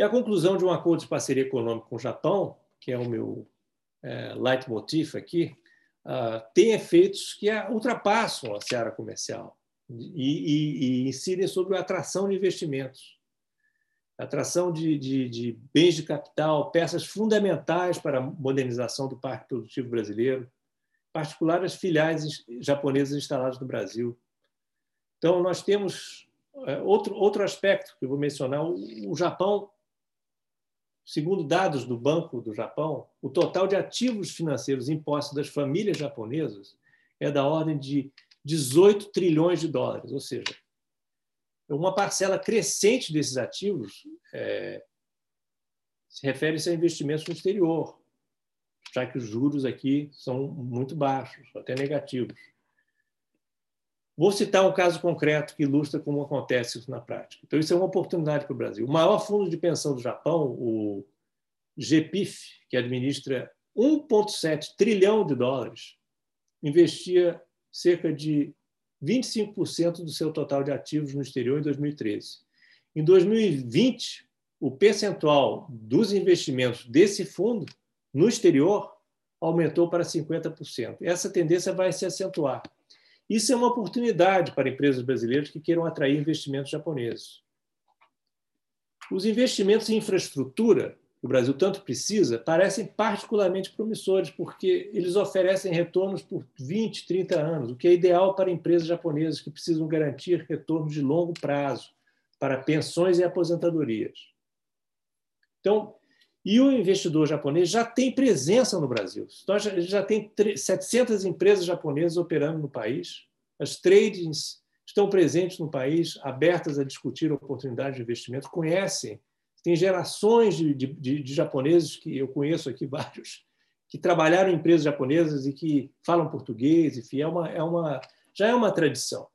E a conclusão de um acordo de parceria econômica com o Japão, que é o meu é, leitmotiv aqui, uh, tem efeitos que ultrapassam a seara comercial e, e, e, incidem sobre a atração de investimentos, atração de, de, de bens de capital, peças fundamentais para a modernização do parque produtivo brasileiro, particular as filiais japonesas instaladas no Brasil. Então, nós temos é, outro, outro aspecto que eu vou mencionar: o, o Japão Segundo dados do Banco do Japão, o total de ativos financeiros impostos das famílias japonesas é da ordem de 18 trilhões de dólares, ou seja, uma parcela crescente desses ativos é, se refere-se a investimentos no exterior, já que os juros aqui são muito baixos, até negativos. Vou citar um caso concreto que ilustra como acontece isso na prática. Então, isso é uma oportunidade para o Brasil. O maior fundo de pensão do Japão, o GPIF, que administra 1,7 trilhão de dólares, investia cerca de 25% do seu total de ativos no exterior em 2013. Em 2020, o percentual dos investimentos desse fundo no exterior aumentou para 50%. Essa tendência vai se acentuar. Isso é uma oportunidade para empresas brasileiras que queiram atrair investimentos japoneses. Os investimentos em infraestrutura que o Brasil tanto precisa parecem particularmente promissores, porque eles oferecem retornos por 20, 30 anos, o que é ideal para empresas japonesas que precisam garantir retornos de longo prazo para pensões e aposentadorias. Então, e o investidor japonês já tem presença no Brasil. Então, já, já tem 700 empresas japonesas operando no país. As tradings estão presentes no país, abertas a discutir oportunidades de investimento, conhecem. Tem gerações de, de, de japoneses, que eu conheço aqui vários, que trabalharam em empresas japonesas e que falam português. Enfim, é uma, é uma, já é uma tradição.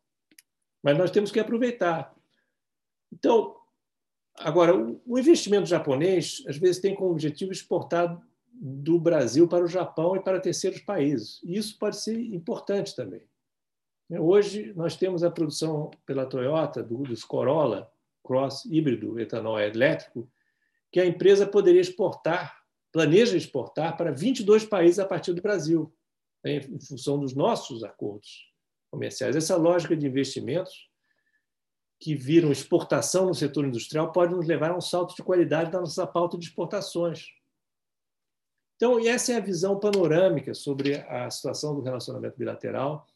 Mas nós temos que aproveitar. Então, Agora, o investimento japonês, às vezes, tem como objetivo exportar do Brasil para o Japão e para terceiros países. E isso pode ser importante também. Hoje, nós temos a produção pela Toyota dos Corolla Cross híbrido etanol elétrico, que a empresa poderia exportar, planeja exportar para 22 países a partir do Brasil, em função dos nossos acordos comerciais. Essa lógica de investimentos que viram exportação no setor industrial pode nos levar a um salto de qualidade da nossa pauta de exportações. Então, essa é a visão panorâmica sobre a situação do relacionamento bilateral